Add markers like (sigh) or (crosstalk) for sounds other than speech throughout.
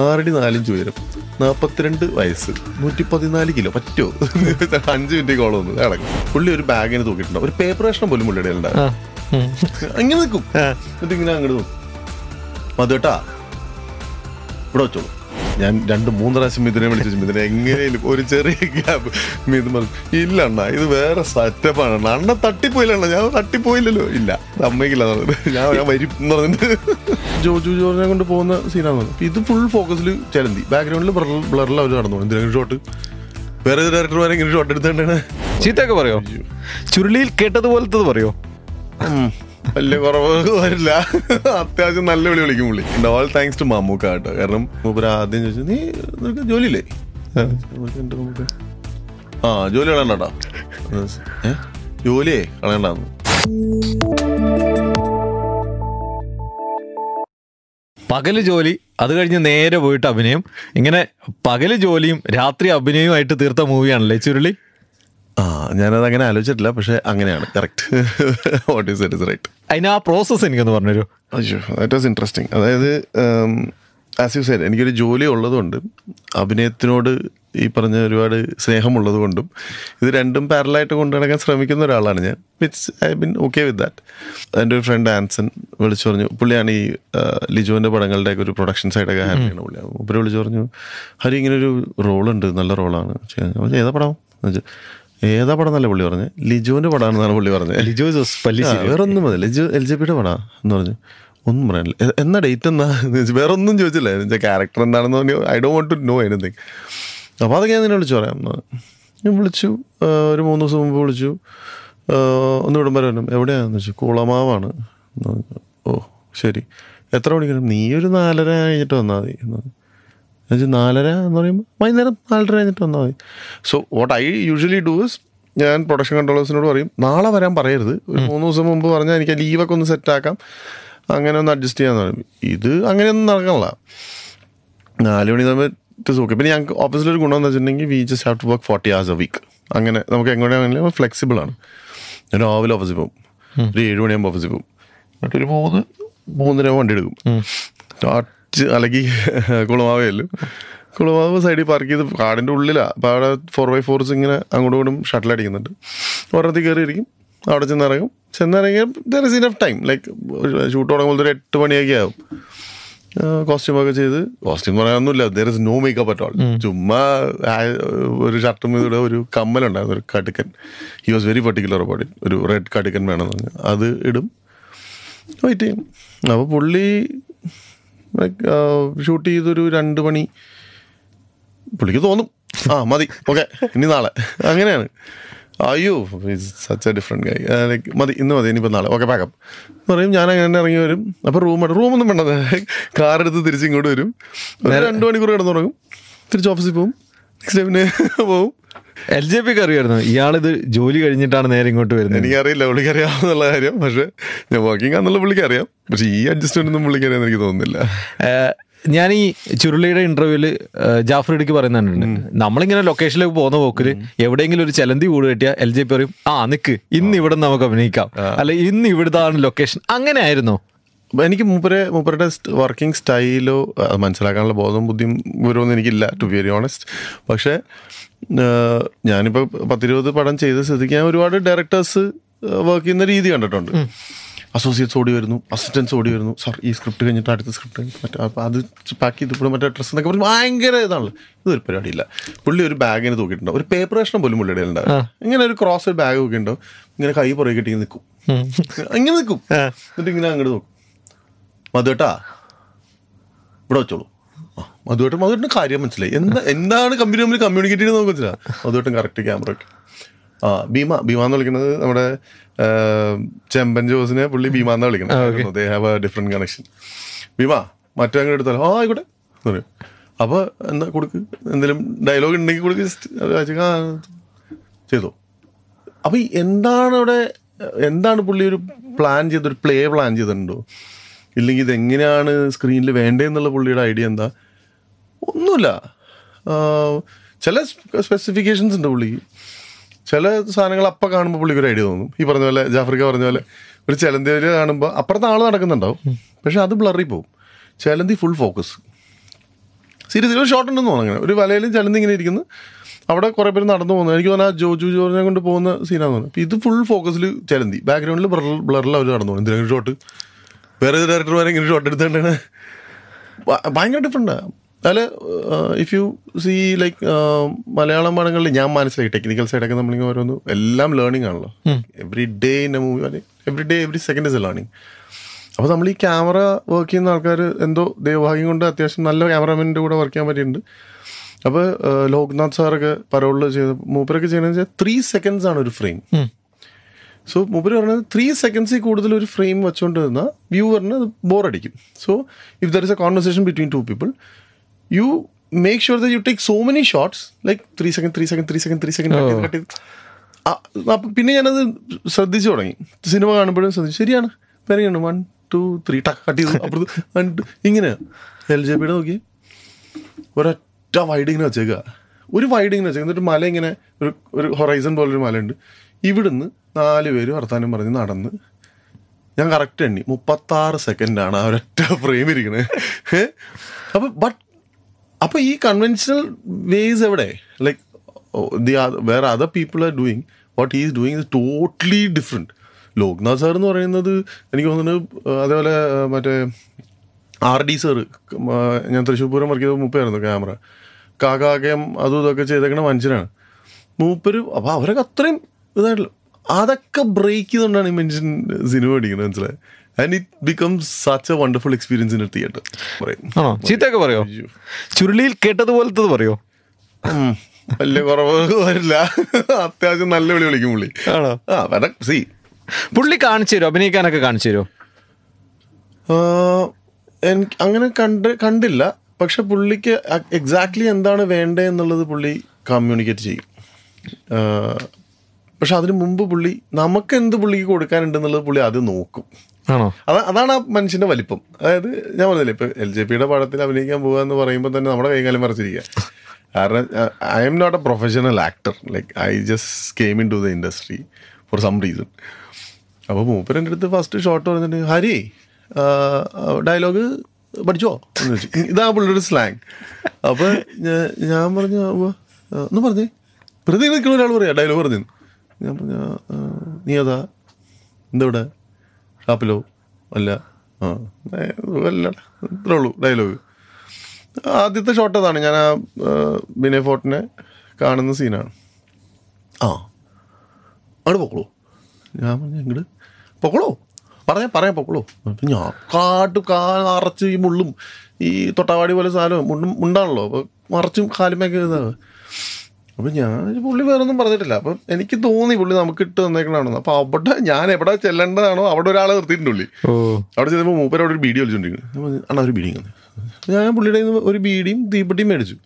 ആറടി നാലിഞ്ച് ഉയരം നാൽപ്പത്തിരണ്ട് വയസ്സ് നൂറ്റി പതിനാല് കിലോ പറ്റോ (laughs) അഞ്ച് മിനിറ്റ് കോളം ഒന്ന് കിടക്കും പുള്ളി ഒരു ബാഗിന് തൂക്കിയിട്ടുണ്ടോ ഒരു പേപ്പർ കഷ്ണം പോലും പുള്ളിയുടെ ഉണ്ടാവും അങ്ങനെ നിൽക്കും എന്നിട്ട് ഇങ്ങനെ അങ്ങോട്ട് മധുട്ടാ ഇവിടെ വെച്ചോളൂ ഞാൻ രണ്ട് മൂന്ന് പ്രാവശ്യം മിഥുനെ വിളിച്ചു മിഥുന എങ്ങനെയും ഒരു ചെറിയ ഗ്യാപ്പ് മിഥുൻ പറഞ്ഞു ഇല്ല അണ്ണ ഇത് വേറെ സെറ്റപ്പാണ് അണ്ണ അണ്ണ തട്ടിപ്പോയില്ലണ്ണ ഞാൻ തട്ടിപ്പോയില്ലല്ലോ ഇല്ല സമ്മതിക്കില്ല ഞാൻ ഞാൻ വരും പറഞ്ഞിട്ട് ജോജു ജോർജിനെ കൊണ്ട് പോകുന്ന സീനാണെന്ന് ഇത് ഫുൾ ഫോക്കസിൽ ചെലന്തി ബാക്ക്ഗ്രൗണ്ടിൽ ബ്ലർ ബ്ലറിൽ അവർ നടന്നു എന്തിനാണ് ഷോട്ട് വേറെ ഡയറക്ടർ വരെ ഇങ്ങനെ ഷോട്ട് എടുത്തേണ്ടേ ചീത്തയൊക്കെ പറയോ ചുരുളിയിൽ കേട്ടതുപോലത്തത് പറയോ വലിയ കുറവ് വരില്ല അത്യാവശ്യം നല്ല വിളി വിളിക്കും പുള്ളി ഓൾ താങ്ക്സ് ടു മമ്മൂക്ക കേട്ടോ കാരണം മൂപ്പര് ആദ്യം ചോദിച്ചു നീ നിനക്ക് ജോലി ഇല്ലേ ആ ജോലി കളയണ്ടാ ജോലിയേ കളയണ്ടാന്ന് പകല് ജോലി അത് കഴിഞ്ഞ് നേരെ പോയിട്ട് അഭിനയം ഇങ്ങനെ പകല് ജോലിയും രാത്രി അഭിനയവും ആയിട്ട് തീർത്ത മൂവിയാണല്ലേ ചുരുളി ആ ഞാനത് അങ്ങനെ ആലോചിച്ചിട്ടില്ല പക്ഷെ അങ്ങനെയാണ് correct what is it is right അതിന് ആ പ്രോസസ്സ് എനിക്കൊന്ന് പറഞ്ഞു അയ്യോ ദാറ്റ് വാസ് ഇൻട്രസ്റ്റിംഗ് അതായത് ആസ് യു സൈഡ് എനിക്കൊരു ജോലി ഉള്ളതുകൊണ്ട് അഭിനയത്തിനോട് ഈ പറഞ്ഞ ഒരുപാട് സ്നേഹമുള്ളത് കൊണ്ടും ഇത് രണ്ടും പാരലായിട്ട് കൊണ്ടു നടക്കാൻ ശ്രമിക്കുന്ന ഒരാളാണ് ഞാൻ വിറ്റ്സ് I been okay with that എൻ്റെ ഒരു ഫ്രണ്ട് ആൻസൺ വിളിച്ചു പറഞ്ഞു പുള്ളിയാണ് ഈ ലിജുവിൻ്റെ പടങ്ങളുടെയൊക്കെ ഒരു പ്രൊഡക്ഷൻ സൈഡൊക്കെ ഹാൻഡിൽ ചെയ്യണ പുള്ളിയാണ് ഉപരി വിളിച്ചു പറഞ്ഞു ഹരി ഇങ്ങനെ ഒരു റോളുണ്ട് നല്ല റോളാണ് ഏതാ പടം ഏതാ പടം നല്ല പുള്ളി പറഞ്ഞു ലിജോന്റെ പടമാണെന്നാണ് പുള്ളി പറഞ്ഞത് ലിജു വേറെ ഒന്നും മതി ലിജു എൽ ജെ പിയുടെ പടാ എന്ന് പറഞ്ഞു ഒന്നും പറയാനില്ല എന്നാ ഡേറ്റ് എന്നാ (laughs) വേറെ ഒന്നും ചോദിച്ചില്ല എന്നുവെച്ചാൽ ക്യാരക്ടർ എന്താണെന്ന് പറഞ്ഞു I do want to know anything അപ്പോൾ അതൊക്കെ ഞാൻ നിന്നെ വിളിച്ചു പറയാം ഞാൻ വിളിച്ചു ഒരു മൂന്ന് ദിവസം മുമ്പ് വിളിച്ചു ഒന്ന് വിടും വരണം എവിടെയാണെന്ന് വെച്ചു കുളമാവാണ് ഓ ശരി എത്ര മണിക്കണം നീ ഒരു നാലര കഴിഞ്ഞിട്ട് വന്നാൽ മതി അഞ്ച് നാലര എന്ന് പറയുമ്പോൾ വൈകുന്നേരം നാലര കഴിഞ്ഞിട്ട് വന്നാൽ മതി so what I usually does ഞാൻ പ്രൊഡക്ഷൻ കൺട്രോളേഴ്സിനോട് പറയും നാളെ വരാൻ പറയരുത് ഒരു മൂന്ന് ദിവസം മുമ്പ് പറഞ്ഞാൽ എനിക്ക് ലീവൊക്കെ ഒന്ന് സെറ്റാക്കാം അങ്ങനെ ഒന്ന് അഡ്ജസ്റ്റ് ചെയ്യാമെന്ന് പറയും ഇത് അങ്ങനെയൊന്നും നടക്കണല്ല നാല് മണി സമയത്ത് സൂക്കെ പിന്നെ ഞങ്ങൾക്ക് ഓഫീസിലൊരു ഗുണം എന്ന് വെച്ചിട്ടുണ്ടെങ്കിൽ we just have to work forty hours a week അങ്ങനെ നമുക്ക് എങ്ങോട്ടാണെങ്കിലും ഫ്ലെക്സിബിൾ ആണ് ഞാൻ രാവിലെ ഓഫീസിൽ പോകും ഒരു ഏഴ് മണിയാകുമ്പോൾ ഓഫീസിൽ പോകും എന്നിട്ടൊരു മൂന്ന് മൂന്നര വണ്ടി എടുക്കും അടിച്ച് അല്ലെങ്കിൽ കുളമാവേ കുളമാവ് സൈഡിൽ പാർക്ക് ചെയ്ത് കാടിൻ്റെ ഉള്ളിലാണ് അപ്പോൾ അവിടെ ഫോർ ബൈ ഫോർസ് ഇങ്ങനെ അങ്ങോട്ടും ഇങ്ങോട്ടും ഷട്ടിൽ അടിക്കുന്നുണ്ട് ഒരെണ്ണത്തിൽ കയറിയിരിക്കും അവിടെ ചെന്നിറങ്ങും ചെന്നിറങ്ങിയാൽ there is enough time like shoot തുടങ്ങുമ്പോൾ ഒരു എട്ട് മണിയൊക്കെ ആവും കോസ്റ്റ്യൂമൊക്കെ ചെയ്ത് കോസ്റ്റ്യൂം പറയാനൊന്നുമില്ല there is no makeup at all ചുമ്മാ ഒരു ഷർട്ടും ഇതിടെ ഒരു കമ്മലുണ്ടായിരുന്നു ഒരു കടുക്കൻ he was very particular about ഒരു റെഡ് കടുക്കൻ വേണമെന്ന് പറഞ്ഞു അത് ഇടും വെയിറ്റ് ചെയ്യും അപ്പോൾ പുള്ളി ലൈക്ക് ഷൂട്ട് uh, ചെയ്തൊരു രണ്ട് മണി പുള്ളിക്ക് തോന്നും ആ മതി ഓക്കെ ഇനി നാളെ അങ്ങനെയാണ് അയ്യോ such a different guy like മതി ഇന്ന് മതി ഇനിയിപ്പോൾ നാളെ ഓക്കെ പാക്കപ്പ് എന്ന് പറയും ഞാൻ അങ്ങനെ ഇറങ്ങി വരും അപ്പോൾ റൂം റൂമൊന്നും വേണ്ട കാർ എടുത്ത് തിരിച്ച് ഇങ്ങോട്ട് വരും രണ്ട് മണിക്കൂർ കിടന്നു തുടങ്ങും തിരിച്ച് ഓഫീസിൽ പോകും നെക്സ്റ്റ് ടൈമിന് പോവും എൽ ജെ പിക്ക് അറിയായിരുന്നു ഇയാളിത് ജോലി കഴിഞ്ഞിട്ടാണ് നേരെ ഇങ്ങോട്ട് വരുന്നത് എനിക്കറിയില്ല പുള്ളിക്ക് അറിയാമെന്നുള്ള കാര്യം പക്ഷേ ഞാൻ വർക്കിംഗ് ആണെന്നുള്ള പുള്ളിക്ക് അറിയാം പക്ഷേ ഈ അഡ്ജസ്റ്റ്മെന്റ് ഒന്നും പുള്ളിക്ക് അറിയാൻ എനിക്ക് തോന്നുന്നില്ല ഞാൻ ഈ ചുരുളിയുടെ ഇന്റർവ്യൂവിൽ ജാഫർ ഇടയ്ക്ക് പറയുന്നുണ്ട് നമ്മളിങ്ങനെ ലൊക്കേഷനിലേക്ക് പോകുന്ന പോക്കിൽ എവിടെയെങ്കിലും ഒരു ചലന്തി കൂട് കിട്ടിയാൽ എൽ ജെ പി പറയും ആ നിക്ക് ഇന്ന് ഇവിടെ നമുക്ക് അഭിനയിക്കാം അല്ലെ ഇന്ന് ഇവിടുത്തെ ആണ് ലൊക്കേഷൻ അങ്ങനെ ആയിരുന്നോ എനിക്ക് മൂപ്പരെ മൂപ്പരുടെ വർക്കിംഗ് സ്റ്റൈലോ മനസ്സിലാക്കാനുള്ള ബോധവും ബുദ്ധിയും വിവരമൊന്നും എനിക്കില്ല ടു വെരി ഓണസ്റ്റ് പക്ഷേ ഞാനിപ്പോൾ പത്തിരുപത് പടം ചെയ്ത സ്ഥിതിക്ക് ഞാൻ ഒരുപാട് ഡയറക്ടേഴ്സ് വർക്ക് ചെയ്യുന്ന രീതി കണ്ടിട്ടുണ്ട് അസോസിയേറ്റ്സ് ഓടി വരുന്നു അസിസ്റ്റൻസ് ഓടി വരുന്നു സാർ ഈ സ്ക്രിപ്റ്റ് കഴിഞ്ഞിട്ട് അടുത്ത സ്ക്രിപ്റ്റ് മറ്റേ അപ്പോൾ അത് പാക്ക് ചെയ്തിപ്പോഴും മറ്റേ ഡ്രസ്സ് എന്നൊക്കെ പറഞ്ഞു ഭയങ്കര ഇതാണല്ലോ ഇതൊരു പരിപാടിയില്ല പുള്ളി ഒരു ബാഗിന് തൂക്കിയിട്ടുണ്ടോ ഒരു പേപ്പർ കഷ്ണം പോലും പുള്ളിയുടെ ഉണ്ടാവും ഇങ്ങനെ ഒരു ക്രോസ് ഒരു ബാഗ് തൂക്കിയിട്ടുണ്ടാവും ഇങ്ങനെ കൈ പുറകെ കിട്ടി നിൽക്കും ഇങ്ങനെ നിൽക്കും എന്നിട്ട് ഇങ്ങനെ അങ്ങോട്ട് നോക്കും മധുവേട്ടാ ഇവിടെ വെച്ചോളൂ മധുവേട്ടൻ മധുവേട്ടന് കാര്യം മനസ്സിലായി എന്താ എന്താണ് കമ്പനി തമ്മിൽ കമ്മ്യൂണിക്കേറ്റ് ചെയ്യുന്നത് നമുക്ക് മനസ്സിലായി മധുവേട്ടൻ കറക്റ്റ് ക്യാമറ ആ ഭീമ ഭീമ എന്ന് വിളിക്കുന്നത് നമ്മുടെ ചെമ്പൻ ജോസിനെ പുള്ളി ഭീമ എന്നാ വിളിക്കുന്നത് they have a different connection Bheema മറ്റേ അങ്ങനെ എടുത്താലോ ആ ആയിക്കോട്ടെ പറയും അപ്പോൾ എന്താ കൊടുക്ക് എന്തെങ്കിലും ഡയലോഗ് ഉണ്ടെങ്കിൽ കൊടുക്ക് ജസ്റ്റ് അപ്പൊ എന്താണ് അവിടെ എന്താണ് പുള്ളി ഒരു പ്ലാൻ ചെയ്തൊരു പ്ലേ പ്ലാൻ ചെയ്തിട്ടുണ്ടോ ഇല്ലെങ്കിൽ ഇതെങ്ങനെയാണ് സ്ക്രീനിൽ വേണ്ടതെന്നുള്ള പുള്ളിയുടെ ഐഡിയ എന്താ ഒന്നുമില്ല ചില സ്പെസിഫിക്കേഷൻസ് ഉണ്ട് പുള്ളിക്ക് ചില സാധനങ്ങൾ അപ്പം കാണുമ്പോൾ പുള്ളിക്ക് ഒരു ഐഡിയ തോന്നും ഈ പറഞ്ഞ പോലെ ജാഫ്രിക്ക പറഞ്ഞ പോലെ ഒരു ചിലന്തിയിൽ കാണുമ്പോൾ അപ്പുറത്ത് ആൾ നടക്കുന്നുണ്ടാവും പക്ഷെ അത് ബ്ലറി പോവും ചിലന്തി ഫുൾ ഫോക്കസ് സീരിയസ് ഒരു ഷോട്ട് ഉണ്ടെന്ന് തോന്നുന്നു അങ്ങനെ ഒരു വലയിലും ചിലന്തി ഇങ്ങനെ ഇരിക്കുന്നു അവിടെ കുറേ പേര് നടന്നു പോകുന്നു എനിക്ക് തോന്നുന്നു ആ ജോജു ജോർജിനെ കൊണ്ട് പോകുന്ന സീനാന്ന് തോന്നുന്നു ഇത് ഫുൾ ഫോക്കസിൽ ചിലന്തി ബാക്ക്ഗ്രൗണ്ടിൽ ബ്ലറിൽ അവർ നടന്നു പോകുന്നു എന്തെങ്കിലും ഷോട്ട് വേറെ ഏത് ഡയറക്ടർമാരെ ഇങ്ങനെ ഷോട്ട് എടുത്തോണ്ടാണ് ഭയങ്കര ഡിഫറെൻ്റ് അതിൽ if you see like Malayalam പടങ്ങളിൽ ഞാൻ മനസ്സിലായി ടെക്നിക്കൽ സൈഡൊക്കെ നമ്മളിങ്ങനെ ഓരോന്ന് എല്ലാം ലേണിംഗ് ആണല്ലോ every day in a movie അല്ലെങ്കിൽ every day every second is a learning അപ്പോൾ നമ്മൾ ഈ ക്യാമറ വർക്ക് ചെയ്യുന്ന ആൾക്കാർ എന്തോ ദേവഭാഗ്യം കൊണ്ട് അത്യാവശ്യം നല്ല ക്യാമറമാനിൻ്റെ കൂടെ വർക്ക് ചെയ്യാൻ പറ്റിയിട്ടുണ്ട് അപ്പോൾ ലോക്നാഥ് സാറൊക്കെ പരോളിൽ ചെയ്ത് മൂപ്പരൊക്കെ ചെയ്യണമെന്ന് വെച്ചാൽ ത്രീ സെക്കൻഡ്സ് ആണ് ഒരു ഫ്രെയിം സോ മൂപ്പര് പറഞ്ഞത് ത്രീ സെക്കൻഡ്സിൽ കൂടുതൽ ഒരു ഫ്രെയിം വെച്ചുകൊണ്ട് നിന്നാൽ വ്യൂവറിന് അത് ബോറടിക്കും so if there is a conversation between two people you make sure the you take so many shots like three second three second three second three second അപ്പം പിന്നെ ഞാനത് ശ്രദ്ധിച്ചു തുടങ്ങി സിനിമ കാണുമ്പോഴും ശ്രദ്ധിച്ചു ശരിയാണ് പറയുകയാണ് വൺ ടു ത്രീ ടക്ക് കട്ട് ചെയ്തു അപ്പുറത്ത് വൺ ടു ഇങ്ങനെ എൽ ജെ പിയുടെ നോക്കി ഒരൊറ്റ വൈഡ് വെച്ചേക്കുക ഒരു വൈഡ് ഇങ്ങനെ വെച്ചാൽ എന്നിട്ട് മല ഇങ്ങനെ ഒരു ഒരു ഹൊറൈസൺ പോലൊരു മലയുണ്ട് ഇവിടുന്ന് നാല് പേര് വർത്താനം പറഞ്ഞ് നടന്ന് ഞാൻ കറക്റ്റ് എണ്ണി മുപ്പത്താറ് സെക്കൻഡാണ് ആ ഒരൊറ്റ ഫ്രെയിം ഇരിക്കണേ അപ്പം ബട്ട് അപ്പോൾ ഈ കൺവെൻഷണൽ വേസ് എവിടെ like the where other people are doing what is doing is totally different Loknath sir എന്ന് പറയുന്നത് എനിക്ക് തോന്നുന്നു അതേപോലെ മറ്റേ ആർ ഡി സാറ് ഞാൻ തൃശ്ശൂർ പൂരം വർക്ക് ചെയ്ത മുപ്പായിരുന്നു ക്യാമറ കാക്കയും അതും ഇതൊക്കെ ചെയ്തേക്കണ മനുഷ്യനാണ് മൂപ്പര് അപ്പോൾ അവരൊക്കെ അത്രയും ഇതായിട്ടുള്ളു അതൊക്കെ ബ്രേക്ക് ചെയ്തുകൊണ്ടാണ് ഈ മനുഷ്യൻ സിനിമ പഠിക്കുന്നത് മനസ്സിലായി and it become such a wonderful experience in theatre ചീത്തയൊക്കെ പറയോ ചുരുളിയിൽ കേട്ടതുപോലത്തത് പറയോ വലിയ കുറവ് വരില്ല അത്യാവശ്യം നല്ല വിളി വിളിക്കും പുള്ളി ആണോ ആ സി പുള്ളി കാണിച്ചു തരുമോ അഭിനയിക്കാനൊക്കെ കാണിച്ചു തരുമോ എനിക്ക് അങ്ങനെ കണ്ട് കണ്ടില്ല പക്ഷെ പുള്ളിക്ക് എക്സാക്ട്ലി എന്താണ് വേണ്ടത് എന്നുള്ളത് പുള്ളി കമ്മ്യൂണിക്കേറ്റ് ചെയ്യും പക്ഷെ അതിനു മുമ്പ് പുള്ളി നമുക്ക് എന്ത് പുള്ളിക്ക് കൊടുക്കാനുണ്ടെന്നുള്ളത് പുള്ളി അത് നോക്കും ആണോ അതാണ് ആ മനുഷ്യന്റെ വലിപ്പം അതായത് ഞാൻ പറഞ്ഞില്ലേ ഇപ്പൊ എൽ ജെ പിയുടെ പടത്തിൽ അഭിനയിക്കാൻ പോകുക എന്ന് പറയുമ്പോൾ തന്നെ നമ്മുടെ കൈകാലം മറിച്ചിരിക്കുക കാരണം I'm not a professional actor like I just came in to the industry for some reason അപ്പോൾ മൂപ്പരെൻ്റെ അടുത്ത് ഫസ്റ്റ് ഷോട്ട് പറഞ്ഞിട്ട് ഹരി ഡയലോഗ് പഠിച്ചോ ഇതാ പുള്ളിയുടെ സ്ലാങ് അപ്പോൾ ഞാൻ പറഞ്ഞു ഒന്ന് പറഞ്ഞേ വെറുതെ നിൽക്കുന്ന ഒരാൾ പറയാം ഡയലോഗ് പറഞ്ഞു ഞാൻ പറഞ്ഞ നീ അതാ എന്തവിടെ ഷാപ്പിലോ അല്ല ആ അല്ല ഇത്രേ ഉള്ളൂ ഡയലോഗ് ആദ്യത്തെ ഷോട്ട് അതാണ് ഞാൻ ആ വിനയ് ഫോർട്ടിനെ കാണുന്ന സീനാണ് ആ അങ്ങോട്ട് പൊക്കോളൂ ഞാൻ പറഞ്ഞു ഇങ്ങോട്ട് പൊക്കോളൂ പറഞ്ഞാൽ പറയാൻ അപ്പം ഞാൻ കാട്ട് കാ അറച്ച് ഈ മുള്ളും ഈ തൊട്ടാവാടി പോലെ സാധനവും മുണ്ടും മുണ്ടാണല്ലോ അപ്പോൾ മറച്ചും കാലുമൊക്കെ ഇതാണ് അപ്പം ഞാൻ പുള്ളി വേറൊന്നും പറഞ്ഞിട്ടില്ല അപ്പം എനിക്ക് തോന്നി പുള്ളി നമുക്ക് ഇട്ട് തന്നേക്കണാണെന്ന് അപ്പം അവിടെ ഞാൻ എവിടെ ചെല്ലേണ്ടതാണോ അവിടെ ഒരാളെ നിർത്തിയിട്ടുണ്ട് അവിടെ ചെല്ലുമ്പോൾ മൂപ്പര് അവിടെ ഒരു ബീഡി വലിച്ചോണ്ടിരിക്കുന്നു അണ്ണാ ഒരു ബീഡി ഞാൻ പുള്ളിയുടെ ഒരു ബീഡിയും തീപ്പെട്ടിയും മേടിച്ചു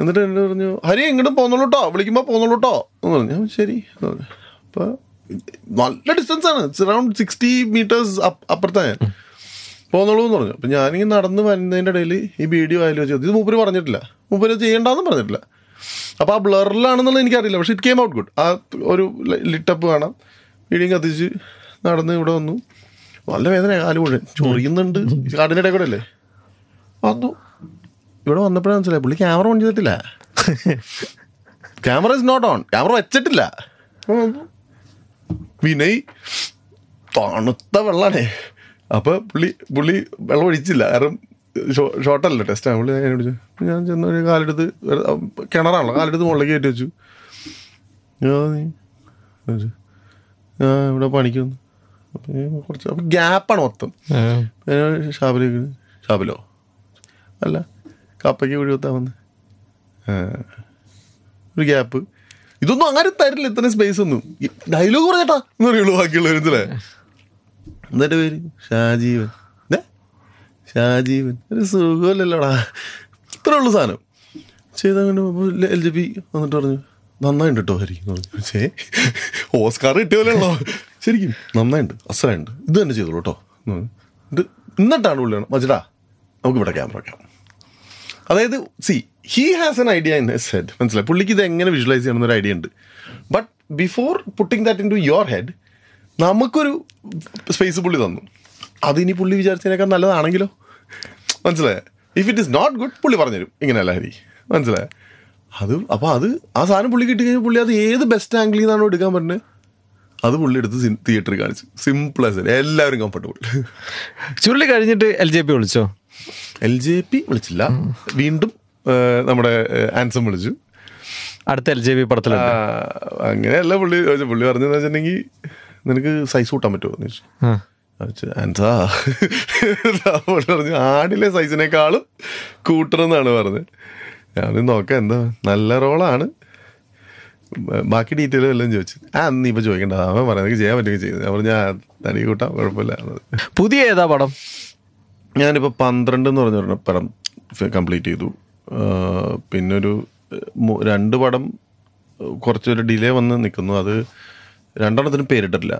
എന്നിട്ട് എന്നോട് പറഞ്ഞു ഹരി എങ്ങോട്ടും പോന്നോളൂട്ടോ വിളിക്കുമ്പോൾ പോന്നോളൂട്ടോ എന്ന് പറഞ്ഞു ശരി അപ്പം നല്ല ഡിസ്റ്റൻസ് ആണ് അറൌണ്ട് സിക്സ്റ്റി മീറ്റേഴ്സ് അപ്പുറത്താണ് ഞാൻ എന്ന് പറഞ്ഞു അപ്പം ഞാനിങ്ങനെ നടന്ന് വരുന്നതിൻ്റെ ഇടയിൽ ഈ വീഡിയോ ആയാലും ചെയ്തു ഇത് മൂപ്പര് പറഞ്ഞിട്ടില്ല മൂപ്പര് ചെയ്യേണ്ടതെന്ന് പറഞ്ഞിട്ടില്ല അപ്പോൾ ആ ബ്ലറിലാണെന്നുള്ളത് എനിക്കറിയില്ല പക്ഷെ ഇറ്റ് കെയിം ഔട്ട് ഗുഡ് ആ ഒരു ലിറ്റപ്പ് കാണാം വീടിയും കത്തിച്ച് നടന്ന് ഇവിടെ വന്നു നല്ല വേദന കാല് മുഴുവൻ ചൊറിയുന്നുണ്ട് ഇടയിൽ കൂടെ അല്ലേ വന്നു ഇവിടെ വന്നപ്പോഴാണ് മനസ്സിലായി പുള്ളി ക്യാമറ ഓൺ ചെയ്തിട്ടില്ല (laughs) camera is not on camera വെച്ചിട്ടില്ല വിനയ് തണുത്ത വെള്ളമാണേ അപ്പോൾ പുള്ളി പുള്ളി വെള്ളം ഒഴിച്ചില്ല കാരണം ഷോർട്ടല്ല ടെസ്റ്റ് പുള്ളി എന്നോട് ഞാൻ ചെന്ന ഒരു കാലെടുത്ത് കിണറാണല്ലോ കാലെടുത്ത് മുകളിലേക്ക് കയറ്റി വെച്ചു ഞാൻ ഇവിടെ പണിക്ക് വന്നു കുറച്ച് അപ്പം ഗ്യാപ്പാണ് മൊത്തം ഷാബിലേക്ക് ഷാബിലോ അല്ല കപ്പയ്ക്ക് കുഴി കുത്താൻ വന്ന് ഒരു ഗ്യാപ്പ് ഇതൊന്നും അങ്ങനെ തരില്ല ഇത്ര സ്പേസ് ഒന്നും ഡയലോഗ് പറഞ്ഞട്ടാ എന്ന് പറയുള്ളൂ ബാക്കിയുള്ളവർ ഇതിലെ എന്നിട്ട് പേര് ഷാജീവൻ ഷാജീവൻ ഒരു സുഖമല്ലല്ലോടാ ഇത്രേ ഉള്ളു സാധനം ചെയ്തങ്ങനെ എൽ ജി പി വന്നിട്ട് പറഞ്ഞു നന്നായിട്ട് കേട്ടോ ഹരി പറഞ്ഞു പക്ഷേ ഓസ്കാർ കിട്ടിയ പോലെ ഉള്ളോ ശരിക്കും നന്നായിട്ട് അസലായിട്ട് ഇത് തന്നെ ചെയ്തോളൂ കേട്ടോ എന്നിട്ടാണ് പുള്ളിയാണ് മച്ചിടാ നമുക്ക് ഇവിടെ ക്യാമറ വെക്കാം അതായത് see he has an idea in his head മനസ്സിലായി പുള്ളിക്ക് ഇത് എങ്ങനെ വിഷ്വലൈസ് ചെയ്യണം എന്നൊരു ഐഡിയ ഉണ്ട് but before putting that into your head നമുക്കൊരു സ്പേസ് പുള്ളി തന്നു അതിനി പുള്ളി വിചാരിച്ചതിനേക്കാൾ നല്ലതാണെങ്കിലോ മനസ്സിലായോ if it is not good പുള്ളി പറഞ്ഞുതരും ഇങ്ങനെയല്ല ഹരി മനസ്സിലായോ അത് അപ്പോൾ അത് ആ സാധനം പുള്ളി കിട്ടി കഴിഞ്ഞാൽ പുള്ളി അത് ഏത് ബെസ്റ്റ് ആംഗിളിൽ നിന്നാണോ എടുക്കാൻ പറഞ്ഞത് അത് പുള്ളി എടുത്ത് തിയേറ്ററിൽ കാണിച്ചു സിംപിൾ ആസ് എല്ലാവരും കംഫർട്ടബിൾ ചുരുളി കഴിഞ്ഞിട്ട് എൽ ജെ പി വിളിച്ചോ എൽ ജെ പി വിളിച്ചില്ല വീണ്ടും നമ്മുടെ ആൻസം വിളിച്ചു അടുത്ത എൽ ജെ പി പടത്തിൽ അങ്ങനെയല്ല പുള്ളി പുള്ളി പറഞ്ഞെന്ന് വെച്ചിട്ടുണ്ടെങ്കിൽ നിനക്ക് സൈസ് കൂട്ടാൻ പറ്റുമോ എന്ന് ചോദിച്ചു പറഞ്ഞു ആടിലെ സൈസിനേക്കാളും കൂട്ടണമെന്നാണ് പറഞ്ഞത് ഞാൻ നോക്കാം എന്താ നല്ല റോളാണ് ബാക്കി ഡീറ്റെയിൽ എല്ലാം ചോദിച്ചു ആ നീ ഇപ്പൊ ചോദിക്കണ്ട അവൻ പറയുന്നത് ചെയ്യാൻ പറ്റുകയും ചെയ്തു ഞാൻ തടി കൂട്ടാം കുഴപ്പമില്ല പുതിയ ഏതാ പടം ഞാനിപ്പോൾ പന്ത്രണ്ട് എന്ന് പറഞ്ഞൊരു പടം കംപ്ലീറ്റ് ചെയ്തു പിന്നൊരു രണ്ട് പടം കുറച്ചൊരു ഡിലേ വന്ന് നിൽക്കുന്നു അത് രണ്ടെണ്ണത്തിന് പേരിട്ടില്ല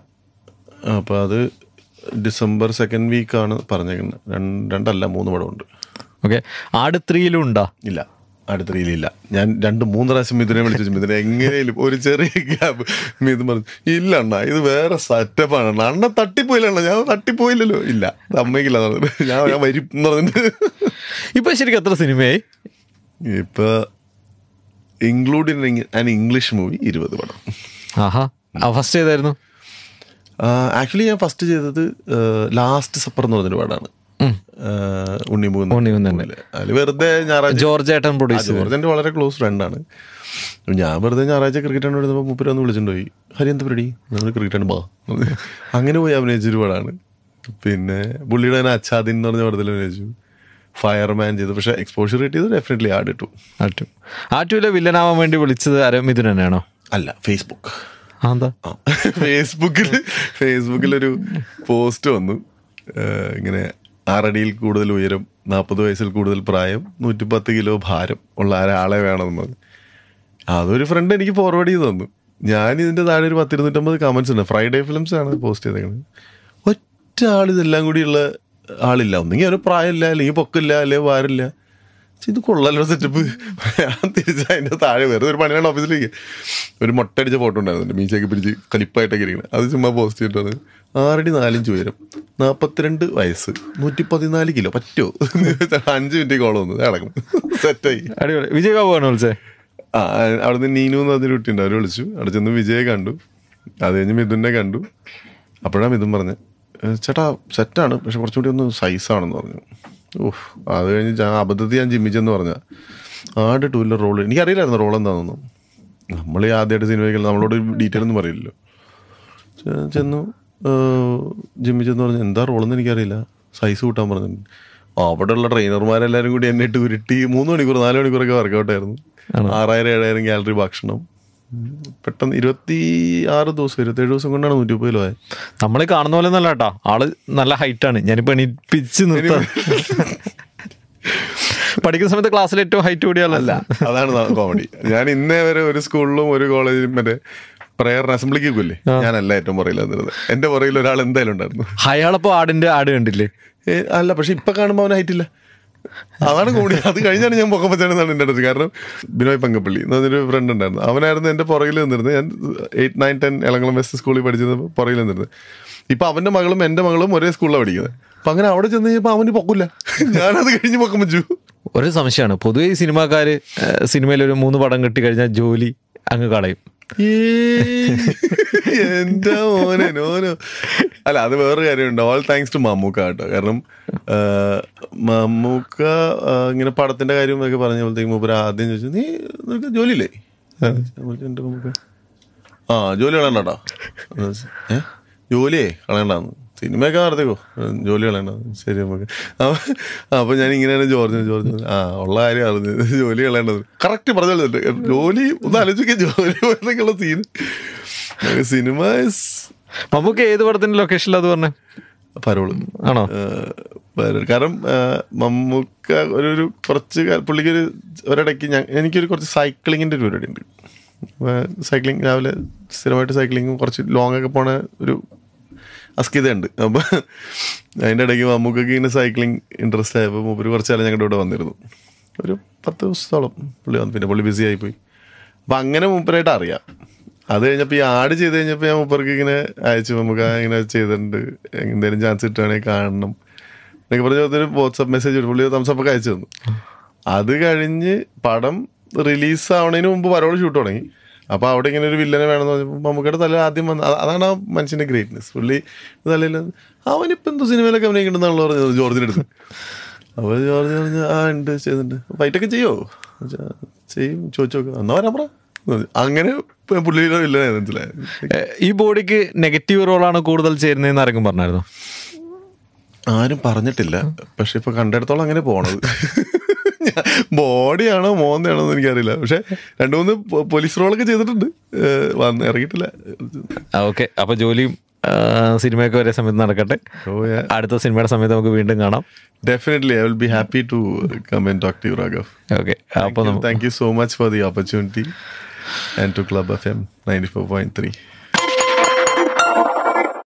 അപ്പോൾ അത് ഡിസംബർ സെക്കൻഡ് വീക്കാണ് പറഞ്ഞേക്കുന്നത് രണ്ടല്ല മൂന്ന് പടമുണ്ട് ഓക്കെ ആട് ത്രീയിലും ഉണ്ടോ ഇല്ല അടുത്ത രീതിയിലില്ല ഞാൻ രണ്ട് മൂന്ന് പ്രാവശ്യം മിഥുനെ വിളിച്ചു മിഥുനെ എങ്ങനെയും ഒരു ചെറിയ ഗ്യാബ് മിഥുൻ പറഞ്ഞു ഇല്ല അണ്ണ ഇത് വേറെ സെറ്റപ്പാണ് അണ്ണ അണ്ണ തട്ടിപ്പോയില്ല ഞാൻ തട്ടിപ്പോയില്ലല്ലോ ഇല്ല അമ്മയ്ക്കില്ല ഞാൻ ഞാൻ വരും പറഞ്ഞിട്ട് ഇപ്പൊ ശരിക്കും എത്ര സിനിമയായി ഇപ്പൊ ഇൻക്ലൂഡിങ് ആൻ ഇംഗ്ലീഷ് മൂവി ഇരുപത് പടം ആഹാ ഫസ്റ്റ് ചെയ്തായിരുന്നു ആക്ച്വലി ഞാൻ ഫസ്റ്റ് ചെയ്തത് ലാസ്റ്റ് സപ്പർ എന്ന് പറഞ്ഞൊരു പാടാണ് ഉണ്ണിമൂന്ന് ഉണ്ണിമൂന്നുണ്ട് അതിൽ വെറുതെ ഞായറാഴ്ച ജോർജ് ഏട്ടൻ പ്രൊഡ്യൂസ് ജോർജ് എൻ്റെ വളരെ ക്ലോസ് ഫ്രണ്ടാണ് ഞാൻ വെറുതെ ഞായറാഴ്ച ക്രിക്കറ്റ് എടുത്തപ്പോൾ മുപ്പര് ഒന്ന് വിളിച്ചിട്ട് പോയി ഹരി എന്ത് പരിപാടി നമ്മൾ ക്രിക്കറ്റ് ബാ അങ്ങനെ പോയി അഭിനയിച്ചൊരു പടമാണ് പിന്നെ പുള്ളിയുടെ തന്നെ അച്ഛാദിൻ എന്ന് പറഞ്ഞ പടത്തിൽ അഭിനയിച്ചു ഫയർമാൻ ചെയ്തു പക്ഷെ എക്സ്പോഷർ കിട്ടിയത് ഡെഫിനറ്റ്ലി ഇട്ടു ആട്ടു ആറ്റുവിലെ വില്ലനാവാൻ വേണ്ടി വിളിച്ചത് ആരും ഇതിന് തന്നെയാണോ അല്ല ഫേസ്ബുക്ക് ഫേസ്ബുക്കിൽ ഫേസ്ബുക്കിൽ ഒരു പോസ്റ്റ് വന്നു ഇങ്ങനെ ആറടിയിൽ കൂടുതൽ ഉയരം നാൽപ്പത് വയസ്സിൽ കൂടുതൽ പ്രായം നൂറ്റിപ്പത്ത് കിലോ ഭാരം ഉള്ള ഒരാളെ വേണമെന്ന് അതൊരു ഫ്രണ്ട് എനിക്ക് ഫോർവേഡ് ചെയ്ത് തന്നു ഞാൻ ഇതിൻ്റെ താഴെ ഒരു പത്തിരുന്നൂറ്റമ്പത് കമൻസ് ഉണ്ട് ഫ്രൈഡേ ഫിലിംസ് ആണ് പോസ്റ്റ് ചെയ്തേക്കുന്നത് ഒറ്റ ആൾ ഇതെല്ലാം കൂടിയുള്ള ആളില്ല ഒന്നെങ്കിൽ അവന് പ്രായമില്ല അല്ലെങ്കിൽ പൊക്കില്ല അല്ലെങ്കിൽ വാരില്ല ഇത് കൊള്ളല്ലോ സെറ്റപ്പ് ഞാൻ തിരിച്ച് അതിൻ്റെ താഴെ വേറെ ഒരു പണിയാണ് ഓഫീസിലേക്ക് ഒരു മുട്ടടിച്ച ഫോട്ടോ ഉണ്ടായിരുന്നു മീശയ്ക്ക് പിടിച്ച് കലിപ്പായിട്ടൊക്കെ ഇരിക്കുന്നത് അത് ചുമ്മാ പോസ്റ്റ് ചെയ്തിട്ടുണ്ട് ആറടി നാലിഞ്ച് ഉയരം നാൽപ്പത്തിരണ്ട് വയസ്സ് നൂറ്റി പതിനാല് കിലോ പറ്റോ (laughs) അഞ്ച് മിനിറ്റ് കോളം വന്നു നടക്കും സെറ്റായി അടിപൊളി വിജയബാബു ആണോ വിളിച്ചേ ആ നിന്ന് നീനു എന്ന് പറഞ്ഞൊരു കുട്ടി ഉണ്ട് അവർ വിളിച്ചു അവിടെ ചെന്ന് വിജയെ കണ്ടു അത് കഴിഞ്ഞ് മിഥുനെ കണ്ടു അപ്പോഴാണ് മിഥുൻ പറഞ്ഞത് ചേട്ടാ സെറ്റാണ് പക്ഷെ കുറച്ചുകൂടി ഒന്ന് സൈസാണെന്ന് പറഞ്ഞു ഓഹ് അത് കഴിഞ്ഞ് ഞാൻ അബദ്ധത്തിൽ ഞാൻ ജിമ്മിച്ചെന്ന് പറഞ്ഞാൽ ആട് ടൂ വീലർ റോൾ എനിക്കറിയില്ലായിരുന്നു റോൾ എന്താണെന്ന് നമ്മൾ ആദ്യമായിട്ട് സിനിമയ്ക്ക് നമ്മളോട് ഡീറ്റെയിൽ ഒന്നും പറയില്ലല്ലോ ചെന്നു ജിമ്മി ചെന്ന് പറഞ്ഞു എന്താ റോളെന്ന് എനിക്കറിയില്ല സൈസ് കൂട്ടാൻ പറഞ്ഞു അവിടെയുള്ള ട്രെയിനർമാരെല്ലാവരും കൂടി എന്നെ ഇട്ട് ഉരുട്ടി മൂന്ന് മണിക്കൂർ നാല് മണിക്കൂറൊക്കെ വർക്കൗട്ടായിരുന്നു ആറായിരം ഏഴായിരം കാലറി ഭക്ഷണം പെട്ടെന്ന് ഇരുപത്തി ആറ് ദിവസം ഇരുപത്തേഴ് ദിവസം കൊണ്ടാണ് നൂറ്റി മുപ്പത് കിലോ നമ്മളെ കാണുന്ന പോലെ നല്ല കേട്ടോ ആള് നല്ല ഹൈറ്റാണ് ഞാനിപ്പോ എണീപ്പിച്ച് നിർത്താം പഠിക്കുന്ന സമയത്ത് ക്ലാസ്സിൽ ഏറ്റവും ഹൈറ്റ് കൂടിയാലല്ല അതാണ് കോമഡി ഞാൻ ഇന്നേ വരെ ഒരു സ്കൂളിലും ഒരു കോളേജിലും മറ്റേ പ്രയറിന് അസംബ്ലിക്ക് പോയില്ലേ ഞാനല്ല ഏറ്റവും പുറയിൽ വന്നിരുന്നത് എന്റെ പുറയിൽ ഒരാൾ എന്തായാലും ഉണ്ടായിരുന്നു അയാളപ്പോ ആടിന്റെ ആട് കണ്ടില്ലേ അല്ല പക്ഷെ ഇപ്പൊ കാണുമ്പോൾ അവനായിട്ടില്ല അതാണ് കൂടി അത് കഴിഞ്ഞാണ് ഞാൻ പൊക്കപ്പച്ചാണെന്നാണ് എൻ്റെ അടുത്ത് കാരണം ബിനോയ് പങ്കപ്പള്ളി എന്നൊരു ഫ്രണ്ട് ഉണ്ടായിരുന്നു അവനായിരുന്നു എൻ്റെ പുറകിൽ നിന്നിരുന്നത് ഞാൻ eight nine ten Elangalam West സ്കൂളിൽ പഠിച്ചത് പുറകിൽ നിന്നിരുന്നത് ഇപ്പൊ അവന്റെ മകളും എൻ്റെ മകളും ഒരേ സ്കൂളിലാണ് പഠിക്കുന്നത് അപ്പൊ അങ്ങനെ അവിടെ ചെന്ന് കഴിഞ്ഞപ്പോ അവന് പൊക്കില്ല ഞാനത് കഴിഞ്ഞ് പൊക്കം വെച്ചു ഒരു സംശയമാണ് പൊതുവെ ഈ സിനിമാക്കാര് സിനിമയിൽ ഒരു മൂന്ന് പടം കിട്ടി കഴിഞ്ഞാൽ ജോലി അങ്ങ് കളയും (laughs) എന്റെ മോനെ അല്ല അത് വേറൊരു കാര്യമുണ്ട് ഓൾ താങ്ക്സ് ടു മമ്മൂക്ക കേട്ടോ കാരണം മമ്മൂക്ക ഇങ്ങനെ പടത്തിന്റെ കാര്യം ഒക്കെ പറഞ്ഞപ്പോഴത്തേക്കും മൂപ്പർ ആദ്യം ചോദിച്ചു നീ നിനക്ക് ജോലിയില്ലേ എന്റെ ആ ജോലി കളയണ്ടാ (laughs) ഏ ജോലിയേ കളയണ്ടാന്ന് സിനിമയൊക്കെ നടത്തിക്കോ ജോലികളാണ് ശരി നമുക്ക് അപ്പൊ ഞാൻ ഇങ്ങനെയാണ് ജോർജ് ജോർജ് ആ ഉള്ള കാര്യം അറിഞ്ഞു ജോലി കളയേണ്ടത് കറക്റ്റ് പറഞ്ഞിട്ടുണ്ട് ജോലി ഒന്ന് ആലോചിക്കുക ജോലി എന്നൊക്കെയുള്ള സീൻ സിനിമ നമുക്ക് ഏത് പടത്തിന്റെ ലൊക്കേഷനിൽ അത് പറഞ്ഞേ പരോള് ആണോ കാരണം മമ്മൂക്ക ഒരു ഒരു കുറച്ച് പുള്ളിക്ക് ഒരു ഒരിടയ്ക്ക് ഞാൻ എനിക്കൊരു കുറച്ച് സൈക്ലിങ്ങിൻ്റെ ഒരു പരിപാടി ഉണ്ട് സൈക്ലിംഗ് രാവിലെ സ്ഥിരമായിട്ട് സൈക്ലിങ്ങും കുറച്ച് ലോങ്ങൊക്കെ പോണ ഒരു അസ്കിതയുണ്ട് അപ്പോൾ അതിൻ്റെ ഇടയ്ക്ക് മമ്മൂക്കൊക്കെ ഇങ്ങനെ സൈക്ലിംഗ് ഇൻട്രസ്റ്റ് ആയപ്പോൾ മൂപ്പര് കുറച്ചാലും ഞങ്ങളുടെ ഇവിടെ വന്നിരുന്നു ഒരു പത്ത് ദിവസത്തോളം പുള്ളി വന്നു പിന്നെ പുള്ളി ബിസി ആയിപ്പോയി അപ്പം അങ്ങനെ മൂപ്പരായിട്ട് അറിയാം അത് കഴിഞ്ഞപ്പോൾ ഈ ആഡ് ചെയ്ത് കഴിഞ്ഞപ്പോൾ ഞാൻ മൂപ്പർക്ക് ഇങ്ങനെ അയച്ചു നമുക്ക് ഇങ്ങനെ ചെയ്തിട്ടുണ്ട് എന്തെങ്കിലും ചാൻസ് കിട്ടുകയാണെങ്കിൽ കാണണം എന്നൊക്കെ പറഞ്ഞ ഒരു വാട്സപ്പ് മെസ്സേജ് ഒരു പുള്ളി ഒക്കെ അയച്ചു തന്നു അത് കഴിഞ്ഞ് പടം റിലീസ് ആവണതിന് മുമ്പ് പരോട് ഷൂട്ട് തുടങ്ങി അപ്പോൾ അവിടെ ഇങ്ങനെ ഒരു വില്ലനെ വേണമെന്ന് പറഞ്ഞപ്പോൾ മമ്മൂക്കയുടെ തല ആദ്യം വന്ന അതാണ് ആ മനുഷ്യന്റെ ഗ്രേറ്റ്നെസ് പുള്ളി തലയിൽ അവനിപ്പോ എന്തോ സിനിമയിലൊക്കെ അഭിനയിക്കണ്ടെന്നാണല്ലോ പറഞ്ഞത് എടുത്ത് അപ്പൊ ജോർജ് പറഞ്ഞു ആ ഉണ്ട് ചെയ്തിട്ടുണ്ട് ഫൈറ്റൊക്കെ ചെയ്യോ ചെയ്യും ചോദിച്ചോക്കെ എന്നാ വരാൻ പറ അങ്ങനെ പുള്ളിയുടെ വില്ലനായി മനസ്സിലായത് ഈ ബോഡിക്ക് നെഗറ്റീവ് റോളാണ് കൂടുതൽ ചേരുന്നതെന്ന് ആരെങ്കിലും പറഞ്ഞായിരുന്നു ആരും പറഞ്ഞിട്ടില്ല പക്ഷെ ഇപ്പൊ കണ്ടെടുത്തോളം അങ്ങനെ പോണത് (laughs) ബോഡിയാണോ മോന്തയാണോ എന്ന് എനിക്കറിയില്ല പക്ഷെ രണ്ടു മൂന്ന് പോലീസ് റോളൊക്കെ ചെയ്തിട്ടുണ്ട് വന്ന് ഇറങ്ങിയിട്ടില്ല ഓക്കെ അപ്പൊ ജോലിയും സിനിമയൊക്കെ ഒരേ സമയത്ത് നടക്കട്ടെ അടുത്ത സിനിമയുടെ സമയത്ത് നമുക്ക് വീണ്ടും കാണാം definitely I will be happy to come and talk to Raghav okay അപ്പോൾ thank you so much for the opportunity and to Club F M ninety four point three